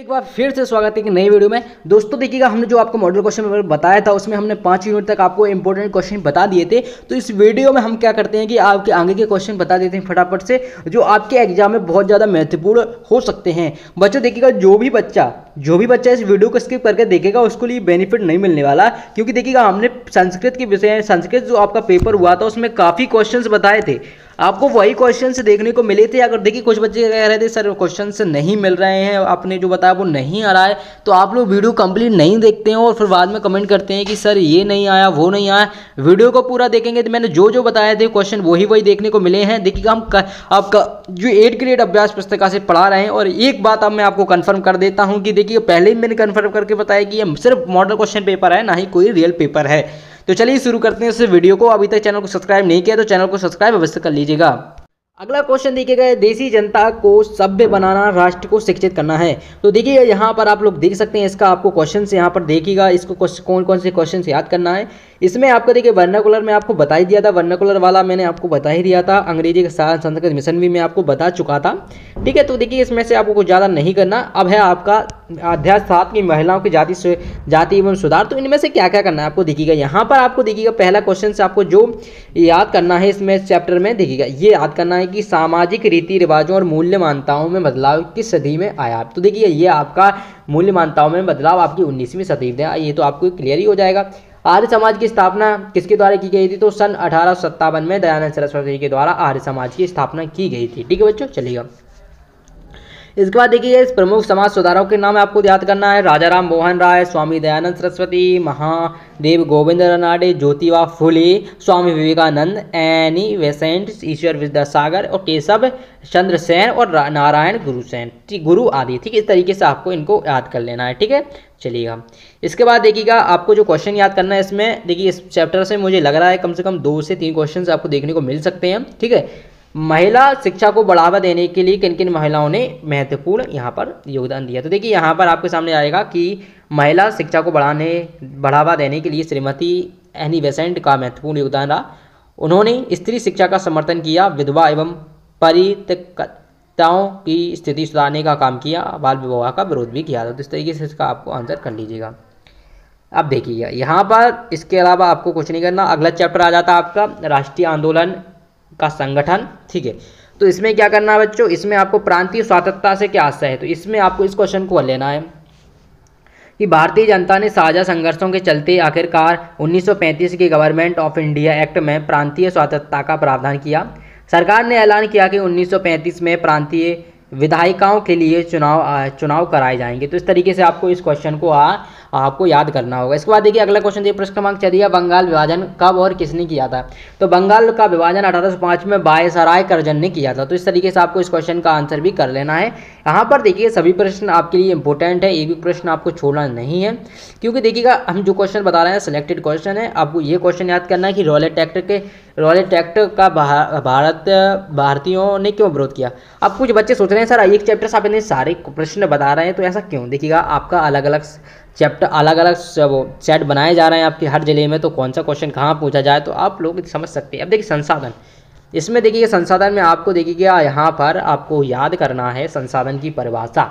एक बार फिर से स्वागत है एक नई वीडियो में दोस्तों देखिएगा हमने जो आपको मॉडल क्वेश्चन पेपर बताया था उसमें हमने पाँच यूनिट तक आपको इंपॉर्टेंट क्वेश्चन बता दिए थे तो इस वीडियो में हम क्या करते हैं कि आपके आगे के क्वेश्चन बता देते हैं फटाफट से जो आपके एग्जाम में बहुत ज़्यादा महत्वपूर्ण हो सकते हैं बच्चों देखिएगा जो भी बच्चा जो भी बच्चा इस वीडियो को स्किप करके देखेगा उसको लिए बेनिफिट नहीं मिलने वाला क्योंकि देखिएगा हमने संस्कृत के विषय संस्कृत जो आपका पेपर हुआ था उसमें काफ़ी क्वेश्चंस बताए थे आपको वही क्वेश्चन देखने को मिले थे अगर देखिए कुछ बच्चे कह रहे थे सर क्वेश्चन नहीं मिल रहे हैं आपने जो बताया वो नहीं आ रहा है तो आप लोग वीडियो कंप्लीट नहीं देखते हैं और फिर बाद में कमेंट करते हैं कि सर ये नहीं आया वो नहीं आया वीडियो को पूरा देखेंगे तो मैंने जो जो बताए थे क्वेश्चन वही वही देखने को मिले हैं देखिएगा हम आपका जो एट ग्रेड अभ्यास पुस्तिका से पढ़ा रहे हैं और एक बात अब मैं आपको कन्फर्म कर देता हूँ कि क्योंकि पहले ही मैंने कन्फर्म करके बताया कि ये सिर्फ मॉडल क्वेश्चन पेपर है ना ही कोई रियल पेपर है तो चलिए शुरू करते हैं उस वीडियो को अभी तक चैनल को सब्सक्राइब नहीं किया तो चैनल को सब्सक्राइब अवश्य कर लीजिएगा अगला क्वेश्चन देखिएगा देसी जनता को सभ्य बनाना राष्ट्र को शिक्षित करना है तो देखिए यहाँ पर आप लोग देख सकते हैं इसका आपको क्वेश्चन यहाँ पर देखिएगा इसको कौन कौन से क्वेश्चन याद करना है इसमें आपको देखिए वर्नाकुलर में आपको बता ही दिया था वर्नाकुलर वाला मैंने आपको बता ही दिया था अंग्रेजी के साथ संस्कृत मिशन भी मैं आपको बता चुका था ठीक है तो देखिए इसमें से आपको कुछ ज़्यादा नहीं करना अब है आपका अध्याय सात की महिलाओं की जाति जाति एवं सुधार तो इनमें से क्या क्या करना है आपको देखिएगा यहाँ पर आपको देखिएगा पहला क्वेश्चन से आपको जो याद करना है इसमें चैप्टर में देखिएगा ये याद करना है कि सामाजिक रीति रिवाजों और मूल्य मान्यताओं में बदलाव किस सदी में आया तो देखिए ये आपका मूल्य मान्यताओं में बदलाव आपकी उन्नीसवीं सदी में ये तो आपको क्लियर ही हो जाएगा आर्य समाज की स्थापना किसके द्वारा की गई थी तो सन अठारह में दयानंद सरस्वती के द्वारा आर्य समाज की स्थापना की गई थी ठीक है बच्चों चलिएगा इसके बाद देखिए इस प्रमुख समाज सुधारों के नाम आपको याद करना है राजा राम मोहन राय स्वामी दयानंद सरस्वती महादेव गोविंद रनाडे ज्योतिबा फुले स्वामी विवेकानंद एनी वेसेंट ईश्वर विद्यासागर और केशव चंद्र सेन और नारायण गुरु सेन ठीक गुरु आदि ठीक इस तरीके से आपको इनको याद कर लेना है ठीक है चलिएगा इसके बाद देखिएगा आपको जो क्वेश्चन याद करना है इसमें देखिए इस चैप्टर से मुझे लग रहा है कम से कम दो से तीन क्वेश्चन आपको देखने को मिल सकते हैं ठीक है महिला शिक्षा को बढ़ावा देने के लिए किन किन महिलाओं ने महत्वपूर्ण यहाँ पर योगदान दिया तो देखिए यहाँ पर आपके सामने आएगा कि महिला शिक्षा को बढ़ाने बढ़ावा देने के लिए श्रीमती एनी वेसेंट का महत्वपूर्ण योगदान रहा उन्होंने स्त्री शिक्षा का समर्थन किया विधवा एवं परितकताओं की स्थिति सुधारने का काम किया बाल विवाह का विरोध भी किया था तो इस तरीके से इसका आपको आंसर कर लीजिएगा अब देखिएगा यहाँ पर इसके अलावा आपको कुछ नहीं करना अगला चैप्टर आ जाता है आपका राष्ट्रीय आंदोलन का संगठन ठीक है तो इसमें क्या करना है बच्चों इसमें आपको प्रांतीय स्वतंत्रता से क्या आशा है तो इसमें आपको इस क्वेश्चन को लेना है कि भारतीय जनता ने साझा संघर्षों के चलते आखिरकार 1935 के गवर्नमेंट ऑफ इंडिया एक्ट में प्रांतीय स्वतंत्रता का प्रावधान किया सरकार ने ऐलान किया कि 1935 में प्रांतीय विधायिकाओं के लिए चुनाव चुनाव कराए जाएंगे तो इस तरीके से आपको इस क्वेश्चन को आ, आपको याद करना होगा इसके बाद देखिए अगला क्वेश्चन देखिए प्रश्न क्रमांक चलिए बंगाल विभाजन कब और किसने किया था तो बंगाल का विभाजन अठारह में बायसराय करजन ने किया था तो इस तरीके से आपको इस क्वेश्चन का आंसर भी कर लेना है यहाँ पर देखिए सभी प्रश्न आपके लिए इंपॉर्टेंट है एक भी प्रश्न आपको छोड़ना नहीं है क्योंकि देखिएगा हम जो क्वेश्चन बता रहे हैं सिलेक्टेड क्वेश्चन है आपको ये क्वेश्चन याद करना है कि रॉयल ट्रैक्टर के रॉयल ट्रैक्टर का भारत भारतीयों ने क्यों विरोध किया अब कुछ बच्चे सोच रहे हैं सर एक चैप्टर से आप इतने सारे प्रश्न बता रहे हैं तो ऐसा क्यों देखिएगा आपका अलग अलग चैप्टर अलग अलग वो सेट बनाए जा रहे हैं आपके हर जिले में तो कौन सा क्वेश्चन कहाँ पूछा जाए तो आप लोग समझ सकते हैं अब देखिए संसाधन इसमें देखिए संसाधन में आपको देखिएगा यहाँ पर आपको याद करना है संसाधन की परिभाषा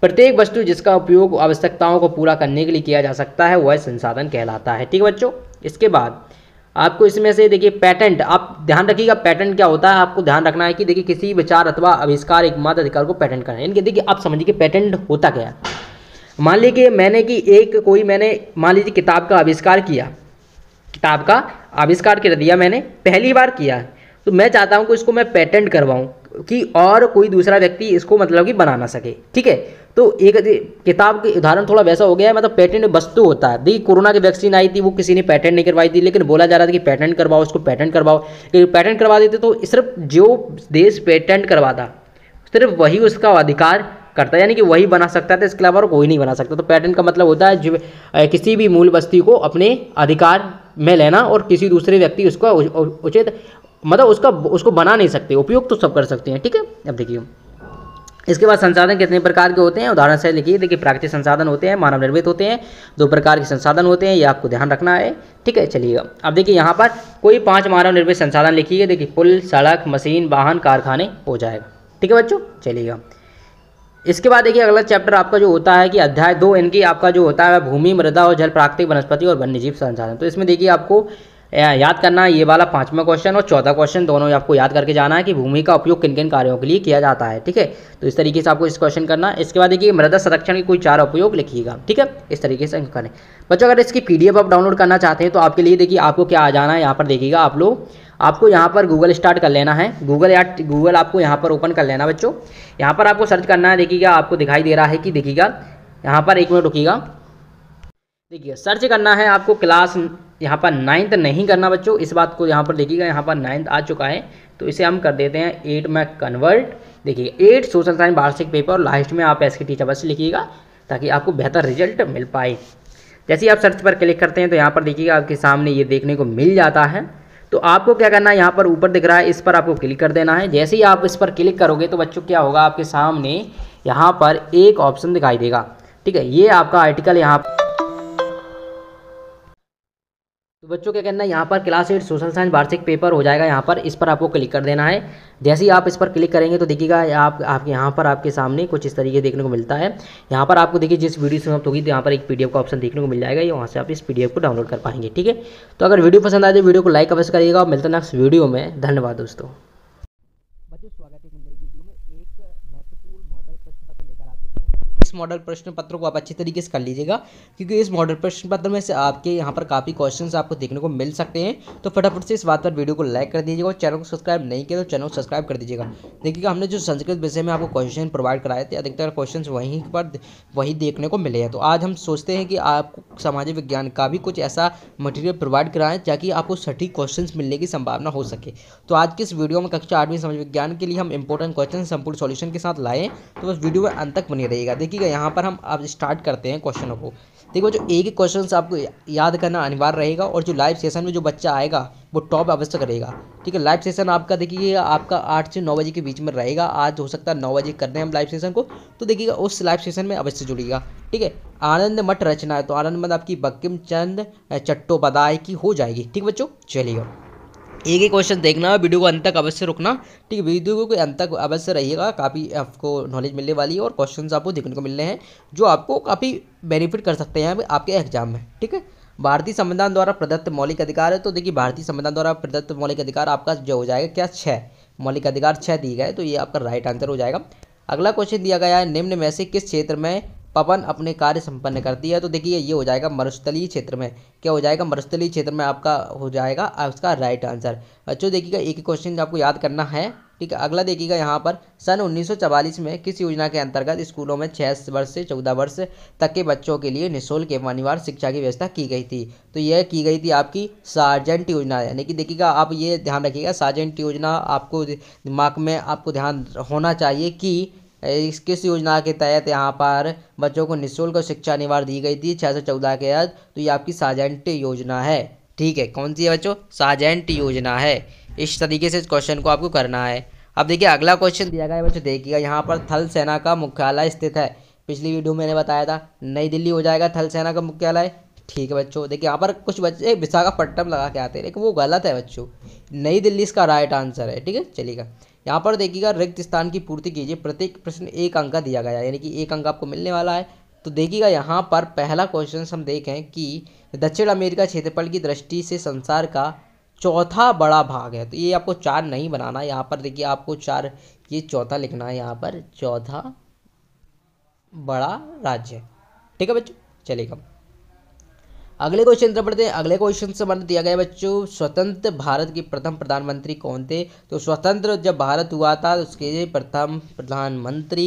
प्रत्येक वस्तु जिसका उपयोग आवश्यकताओं को पूरा करने के लिए किया जा सकता है वह संसाधन कहलाता है ठीक है बच्चों इसके बाद आपको इसमें से देखिए पैटेंट आप ध्यान रखिएगा पैटेंट क्या होता है आपको ध्यान रखना है कि देखिए किसी विचार अथवा आविष्कार एकमात्र अधिकार को पैटेंट करना है इनके देखिए आप समझिए पैटेंट होता क्या मान लीजिए मैंने कि एक कोई मैंने मान लीजिए किताब का आविष्कार किया किताब का आविष्कार कर दिया मैंने पहली बार किया है तो मैं चाहता हूँ कि इसको मैं पेटेंट करवाऊँ कि और कोई दूसरा व्यक्ति इसको मतलब कि बना ना सके ठीक है तो एक किताब के उदाहरण थोड़ा वैसा हो गया है मतलब पेटेंट वस्तु होता है देखिए कोरोना की वैक्सीन आई थी वो किसी ने पेटेंट नहीं करवाई थी लेकिन बोला जा रहा था कि पेटेंट करवाओ उसको पेटेंट करवाओ लेकिन पेटेंट करवा देते तो सिर्फ जो देश पेटेंट करवाता सिर्फ वही उसका अधिकार करता है यानी कि वही बना सकता था इसके अलावा और कोई नहीं बना सकता तो पैटर्न का मतलब होता है जो किसी भी मूल बस्ती को अपने अधिकार में लेना और किसी दूसरे व्यक्ति उसका उचित मतलब उसका उसको बना नहीं सकते उपयोग तो सब कर सकते हैं ठीक है अब देखिए इसके बाद संसाधन कितने प्रकार के होते हैं उदाहरण से लिखिए देखिए प्राकृतिक संसाधन होते हैं मानव निर्मित होते हैं दो प्रकार के संसाधन होते हैं ये आपको ध्यान रखना है ठीक है चलिएगा अब देखिए यहाँ पर कोई पांच मानव निर्मित संसाधन लिखिए देखिए पुल सड़क मशीन वाहन कारखाने हो जाएगा ठीक है बच्चों चलिएगा इसके बाद देखिए अगला चैप्टर आपका जो होता है कि अध्याय दो इनकी आपका जो होता है भूमि मृदा और जल प्राकृतिक वनस्पति और वन्यजीव संसाधन तो इसमें देखिए आपको याद करना ये वाला पाँचवा क्वेश्चन और चौथा क्वेश्चन दोनों ही आपको याद करके जाना है कि भूमि का उपयोग किन किन कार्यों के लिए किया जाता है ठीक है तो इस तरीके से आपको इस क्वेश्चन करना इसके बाद देखिए मृदा संरक्षण के कोई चार उपयोग लिखिएगा ठीक है इस तरीके से करें बच्चों अगर इसकी पी आप डाउनलोड करना चाहते हैं तो आपके लिए देखिए आपको क्या आ जाना है यहाँ पर देखिएगा आप लोग आपको यहाँ पर गूगल स्टार्ट कर लेना है गूगल या गूगल आपको यहाँ पर ओपन कर लेना बच्चों यहाँ पर आपको सर्च करना है देखिएगा आपको दिखाई दे रहा है कि देखिएगा यहाँ पर एक मिनट रुकीगा देखिए सर्च करना है आपको क्लास यहाँ पर नाइन्थ नहीं करना बच्चों इस बात को यहाँ पर देखिएगा यहाँ पर नाइन्थ आ चुका है तो इसे हम कर देते हैं एट में कन्वर्ट देखिए एट सोशल साइंस वार्षिक पेपर और लास्ट में आप एसके टीचर बस लिखिएगा ताकि आपको बेहतर रिजल्ट मिल पाए जैसे ही आप सर्च पर क्लिक करते हैं तो यहाँ पर देखिएगा आपके सामने ये देखने को मिल जाता है तो आपको क्या करना है यहाँ पर ऊपर दिख रहा है इस पर आपको क्लिक कर देना है जैसे ही आप इस पर क्लिक करोगे तो बच्चों क्या होगा आपके सामने यहाँ पर एक ऑप्शन दिखाई देगा ठीक है ये आपका आर्टिकल यहाँ पर तो बच्चों क्या कहना है यहाँ पर क्लास एट सोशल साइंस वार्षिक पेपर हो जाएगा यहाँ पर इस पर आपको क्लिक कर देना है जैसे ही आप इस पर क्लिक करेंगे तो देखिएगा आप आपके यहाँ पर आपके सामने कुछ इस तरीके देखने को मिलता है यहाँ पर आपको देखिए जिस वीडियो समाप्त होगी तो यहाँ पर एक पीडीएफ का ऑप्शन देखने को मिल जाएगा ये वहाँ से आप इस पीडीएफ को डाउनलोड कर पाएंगे ठीक है तो अगर वीडियो पसंद आए तो वीडियो को लाइक अवश्य करिएगा और मिलता नेक्स्ट वीडियो में धन्यवाद दोस्तों इस मॉडल प्रश्न पत्र को आप अच्छी तरीके से कर लीजिएगा क्योंकि इस मॉडल प्रश्न पत्र में से आपके यहाँ पर काफ़ी क्वेश्चन आपको देखने को मिल सकते हैं तो फटाफट से इस बात पर वीडियो को लाइक कर दीजिएगा और चैनल को सब्सक्राइब नहीं किया तो चैनल को सब्सक्राइब कर दीजिएगा देखिएगा हमने जो संस्कृत विषय में आपको क्वेश्चन प्रोवाइड कराए थे अधिकतर क्वेश्चन वहीं पर वही देखने को मिले हैं तो आज हम सोचते हैं कि आपको सामाजिक विज्ञान का भी कुछ ऐसा मटेरियल प्रोवाइड कराएं ताकि आपको सटीक क्वेश्चन मिलने की संभावना हो सके तो आज के इस वीडियो में कक्षा आठवीं समाज विज्ञान के लिए हम इंपॉर्टेंट क्वेश्चन संपूर्ण सॉल्यूशन के साथ लाएँ तो बस वीडियो में अंत तक बनी रहेगा देखिए ठीक है यहाँ पर हम अब स्टार्ट करते हैं क्वेश्चनों को देखो जो एक ही क्वेश्चन आपको याद करना अनिवार्य रहेगा और जो लाइव सेशन में जो बच्चा आएगा वो टॉप अवश्य करेगा ठीक है लाइव सेशन आपका देखिए आपका आठ से नौ बजे के बीच में रहेगा आज हो सकता है नौ बजे कर रहे हैं हम लाइव सेशन को तो देखिएगा उस लाइव सेशन में अवश्य जुड़ेगा ठीक है आनंद मठ रचना है तो आनंद मठ आपकी बक्किम चंद चट्टोपाध्याय की हो जाएगी ठीक बच्चों चलिएगा एक ही क्वेश्चन देखना वीडियो को अंत तक अवश्य रुकना ठीक है वीडियो को अंत तक अवश्य रहिएगा काफ़ी आपको नॉलेज मिलने वाली है और क्वेश्चन आपको देखने को मिलने हैं जो आपको काफ़ी बेनिफिट कर सकते हैं आपके एग्जाम में ठीक है भारतीय संविधान द्वारा प्रदत्त मौलिक अधिकार है तो देखिए भारतीय संविधान द्वारा प्रदत्त मौलिक अधिकार आपका जो हो जाएगा क्या छः मौलिक अधिकार छः दिए गए तो ये आपका राइट आंसर हो जाएगा अगला क्वेश्चन दिया गया है निम्न में से किस क्षेत्र में पवन अपने कार्य संपन्न करती है तो देखिए ये हो जाएगा मरुस्थलीय क्षेत्र में क्या हो जाएगा मरुस्थलीय क्षेत्र में आपका हो जाएगा उसका राइट आंसर बच्चों देखिएगा एक ही क्वेश्चन आपको याद करना है ठीक है अगला देखिएगा यहाँ पर सन उन्नीस में किस योजना के अंतर्गत स्कूलों में छः वर्ष से चौदह वर्ष तक के बच्चों के लिए निःशुल्क एवं अनिवार्य शिक्षा की व्यवस्था की गई थी तो यह की गई थी आपकी सार्जेंट योजना यानी कि देखिएगा आप ये ध्यान रखिएगा सार्जेंट योजना आपको दिमाग में आपको ध्यान होना चाहिए कि इस किस योजना के तहत यहाँ पर बच्चों को निःशुल्क शिक्षा अनिवार्य दी गई थी छः सौ चौदह के तहत तो ये आपकी साजेंट योजना है ठीक है कौन सी है बच्चों साजेंट योजना है इस तरीके से इस क्वेश्चन को आपको करना है अब देखिए अगला क्वेश्चन दिया गया है बच्चों देखिएगा यहाँ पर थल सेना का मुख्यालय स्थित है पिछली वीडियो मैंने बताया था नई दिल्ली हो जाएगा थल सेना का मुख्यालय ठीक है बच्चों देखिए यहाँ पर कुछ बच्चे विशाखापट्टनम लगा के आते हैं लेकिन वो गलत है बच्चों नई दिल्ली इसका राइट आंसर है ठीक है चलिएगा यहाँ पर देखिएगा रिक्त स्थान की पूर्ति कीजिए प्रत्येक प्रश्न एक अंक का दिया गया यानी कि एक अंक आपको मिलने वाला है तो देखिएगा यहाँ पर पहला क्वेश्चन हम देखें कि दक्षिण अमेरिका क्षेत्रफल की दृष्टि से संसार का चौथा बड़ा भाग है तो ये आपको चार नहीं बनाना यहाँ पर देखिए आपको चार ये चौथा लिखना है यहाँ पर चौथा बड़ा राज्य ठीक है बच्चों चलेगा अगले क्वेश्चन तरफ बढ़ते हैं अगले क्वेश्चन से संबंधित दिया गया बच्चों स्वतंत्र भारत के प्रथम प्रधानमंत्री कौन थे तो स्वतंत्र जब भारत हुआ था तो उसके प्रथम प्रधानमंत्री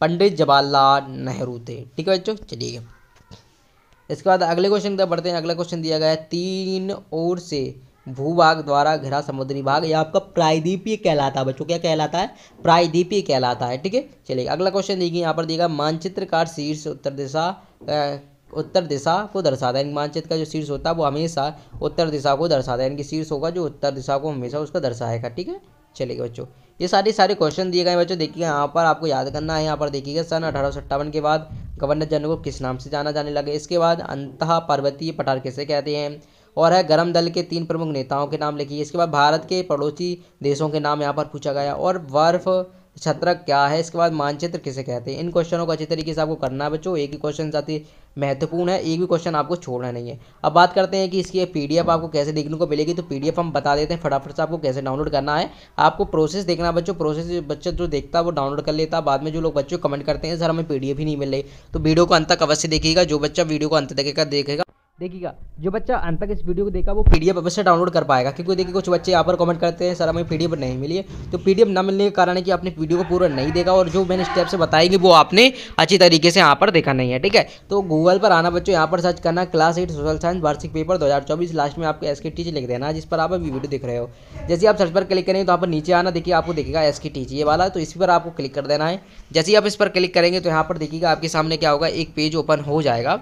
पंडित जवाहरलाल नेहरू थे ठीक है बच्चों चलिए इसके बाद अगले क्वेश्चन तरफ बढ़ते हैं अगला क्वेश्चन दिया गया तीन ओर से भूभाग द्वारा घिरा समुद्री भाग या आपका प्रायद्वीपीय कहलाता है बच्चों क्या कहलाता है प्रायद्वीपीय कहलाता है ठीक है चलिए अगला क्वेश्चन देखिए यहाँ पर देगा मानचित्रकार शीर्ष उत्तर दिशा उत्तर दिशा को दर्शाता है मानचित्र का जो शीर्ष होता है वो हमेशा उत्तर दिशा को दर्शाता है इनकी शीर्ष होगा जो उत्तर दिशा को हमेशा उसका दर्शाएगा ठीक है चलेगा बच्चों ये सारे सारे क्वेश्चन दिए गए बच्चों देखिए यहाँ पर आपको याद करना है यहाँ पर देखिएगा सन अठारह के बाद गवर्नर जनरल को किस नाम से जाना जाने लगे इसके बाद अंत पर्वतीय पठार किसे कहते हैं और है गरम दल के तीन प्रमुख नेताओं के नाम लिखिए इसके बाद भारत के पड़ोसी देशों के नाम यहाँ पर पूछा गया और बर्फ़ छत्रक क्या है इसके बाद मानचित्र किसे कहते हैं इन क्वेश्चनों को अच्छी तरीके से आपको करना है बच्चों एक ही क्वेश्चन साथी महत्वपूर्ण है एक भी क्वेश्चन आपको छोड़ना नहीं है अब बात करते हैं कि इसकी पीडीएफ आपको कैसे देखने को मिलेगी तो पीडीएफ हम बता देते हैं फटाफट से आपको कैसे डाउनलोड करना है आपको प्रोसेस देखना बच्चों प्रोसेस बच्चा जो देखता है वो डाउनलोड कर लेता है बाद में जो लोग बच्चों कमेंट करते हैं सर हमें पी ही नहीं मिल रही तो वीडियो को अंत तक अवश्य देखिएगा जो बच्चा वीडियो को अंत तक देखेगा देखिएगा जो बच्चा अंत तक इस वीडियो को देखा वो पीडीएफ अवश्य डाउनलोड कर पाएगा क्योंकि देखिए कुछ बच्चे यहाँ पर कमेंट करते हैं सर हमें पीडीएफ नहीं मिली तो पीडीएफ ना मिलने के कारण कि आपने वीडियो को पूरा नहीं देखा और जो मैंने स्टेप से बताएंगे वो आपने अच्छी तरीके से यहाँ पर देखा नहीं है ठीक है तो गूगल पर आना बच्चों यहाँ पर सर्च करना क्लास एट सोशल साइंस वार्षिक पेपर दो लास्ट में आपको एस की लिख देना जिस पर आप अभी वीडियो देख रहे हो जैसे आप सर्च पर क्लिक करेंगे तो यहाँ पर नीचे आना देखिए आपको देखेगा एस की ये वाला तो इस पर आपको क्लिक कर देना है जैसे ही आप इस पर क्लिक करेंगे तो यहाँ पर देखिएगा आपके सामने क्या होगा एक पेज ओपन हो जाएगा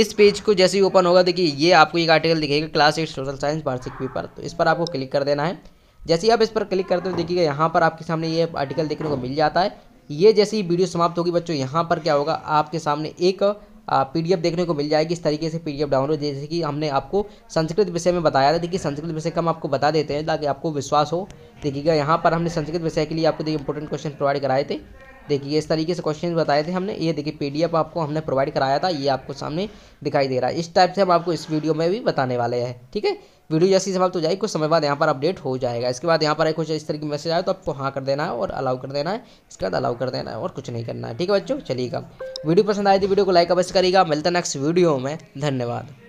इस पेज को जैसे ही ओपन होगा देखिए ये आपको एक आर्टिकल दिखेगा क्लास एट सोशल साइंस वार्षिक पेपर तो इस पर आपको क्लिक कर देना है जैसे ही आप इस पर क्लिक करते हो देखिएगा यहाँ पर आपके सामने ये आर्टिकल देखने को मिल जाता है ये जैसे ही वीडियो समाप्त होगी बच्चों यहाँ पर क्या होगा आपके सामने एक पीडीएफ देखने को मिल जाएगी इस तरीके से पीडीएफ डाउनलोड जैसे कि हमने आपको संस्कृत विषय में बताया था देखिए संस्कृत विषय का हम आपको बता देते हैं ताकि आपको विश्वास हो देखिएगा यहाँ पर हमने संस्कृत विषय के लिए आपको देखिए इंपॉर्टेंट क्वेश्चन प्रोवाइड कराए थे देखिए इस तरीके से क्वेश्चन बताए थे हमने ये देखिए पी आपको हमने प्रोवाइड कराया था ये आपको सामने दिखाई दे रहा है इस टाइप से हम आपको इस वीडियो में भी बताने वाले हैं ठीक है वीडियो जैसी समाप्त हो जाएगी कुछ समय बाद यहाँ पर अपडेट हो जाएगा इसके बाद यहाँ पर कुछ इस तरीके मैसेज आया तो आपको हाँ कर देना है और अलाउ कर देना है इसके बाद अलाउ कर देना है और कुछ नहीं करना है ठीक है बच्चों चलिएगा वीडियो पसंद आए थी वीडियो तो को लाइक अवश्य करिएगा मिलता है नेक्स्ट वीडियो में धन्यवाद